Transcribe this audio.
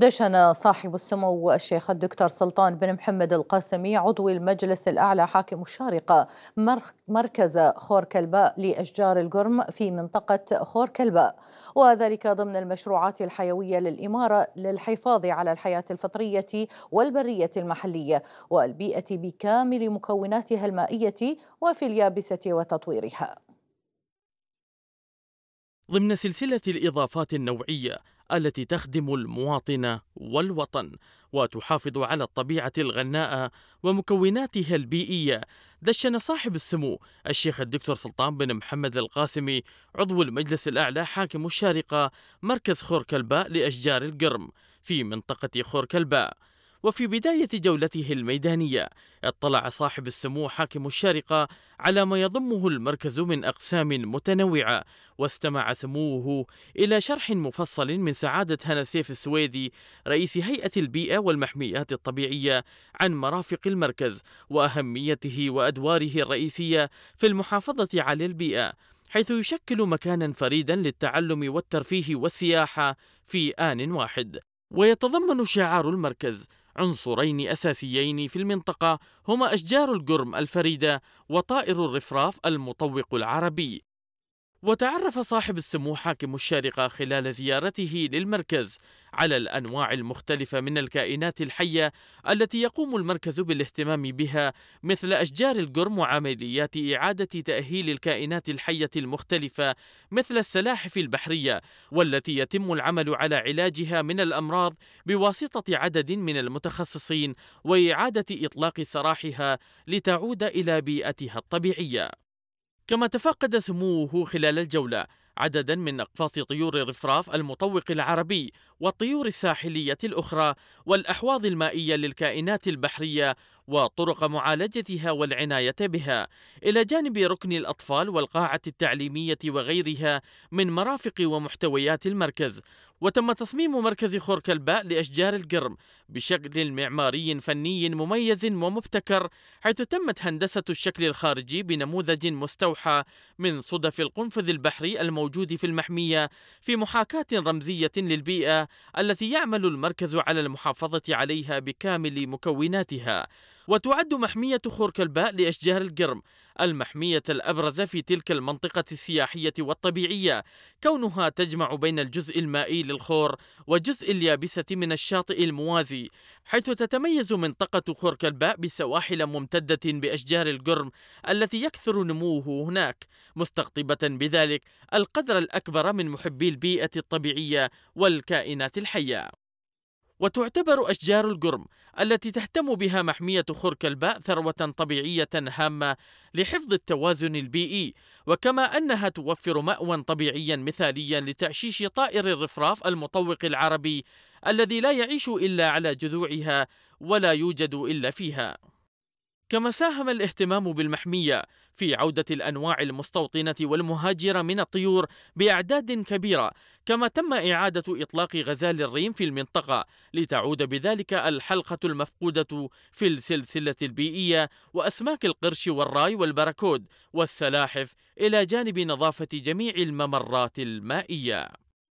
دشن صاحب السمو الشيخ الدكتور سلطان بن محمد القاسمي عضو المجلس الأعلى حاكم الشارقة مركز خور كلباء لأشجار القرم في منطقة خور كلباء وذلك ضمن المشروعات الحيوية للإمارة للحفاظ على الحياة الفطرية والبرية المحلية والبيئة بكامل مكوناتها المائية وفي اليابسة وتطويرها ضمن سلسلة الإضافات النوعية التي تخدم المواطن والوطن وتحافظ على الطبيعة الغناء ومكوناتها البيئية دشن صاحب السمو الشيخ الدكتور سلطان بن محمد القاسمي عضو المجلس الأعلى حاكم الشارقة مركز خور كلباء لأشجار القرم في منطقة خور كلباء وفي بداية جولته الميدانية اطلع صاحب السمو حاكم الشارقة على ما يضمه المركز من أقسام متنوعة واستمع سموه إلى شرح مفصل من سعادة هنا سيف السويدي رئيس هيئة البيئة والمحميات الطبيعية عن مرافق المركز وأهميته وأدواره الرئيسية في المحافظة على البيئة حيث يشكل مكانا فريدا للتعلم والترفيه والسياحة في آن واحد ويتضمن شعار المركز عنصرين أساسيين في المنطقة هما أشجار الجرم الفريدة وطائر الرفراف المطوق العربي وتعرف صاحب السمو حاكم الشارقة خلال زيارته للمركز على الأنواع المختلفة من الكائنات الحية التي يقوم المركز بالاهتمام بها مثل أشجار القرم وعمليات إعادة تأهيل الكائنات الحية المختلفة مثل السلاحف البحرية والتي يتم العمل على علاجها من الأمراض بواسطة عدد من المتخصصين وإعادة إطلاق سراحها لتعود إلى بيئتها الطبيعية كما تفقد سموه خلال الجولة عددا من أقفاص طيور الرفراف المطوق العربي والطيور الساحلية الأخرى والأحواض المائية للكائنات البحرية وطرق معالجتها والعناية بها، إلى جانب ركن الأطفال والقاعة التعليمية وغيرها من مرافق ومحتويات المركز، وتم تصميم مركز خوركلباء لأشجار القرم بشكل معماري فني مميز ومبتكر، حيث تمت هندسة الشكل الخارجي بنموذج مستوحى من صدف القنفذ البحري الموجود في المحمية في محاكاة رمزية للبيئة التي يعمل المركز على المحافظة عليها بكامل مكوناتها وتعد محمية الباء لأشجار القرم المحمية الأبرز في تلك المنطقة السياحية والطبيعية كونها تجمع بين الجزء المائي للخور وجزء اليابسة من الشاطئ الموازي حيث تتميز منطقة الباء بسواحل ممتدة بأشجار القرم التي يكثر نموه هناك مستقطبة بذلك القدر الأكبر من محبي البيئة الطبيعية والكائنات الحية وتعتبر أشجار القرم التي تهتم بها محمية خرك الباء ثروة طبيعية هامة لحفظ التوازن البيئي، وكما أنها توفر مأوى طبيعيا مثاليا لتعشيش طائر الرفراف المطوق العربي الذي لا يعيش إلا على جذوعها ولا يوجد إلا فيها. كما ساهم الاهتمام بالمحمية في عودة الأنواع المستوطنة والمهاجرة من الطيور بأعداد كبيرة كما تم إعادة إطلاق غزال الريم في المنطقة لتعود بذلك الحلقة المفقودة في السلسلة البيئية وأسماك القرش والراي والبركود والسلاحف إلى جانب نظافة جميع الممرات المائية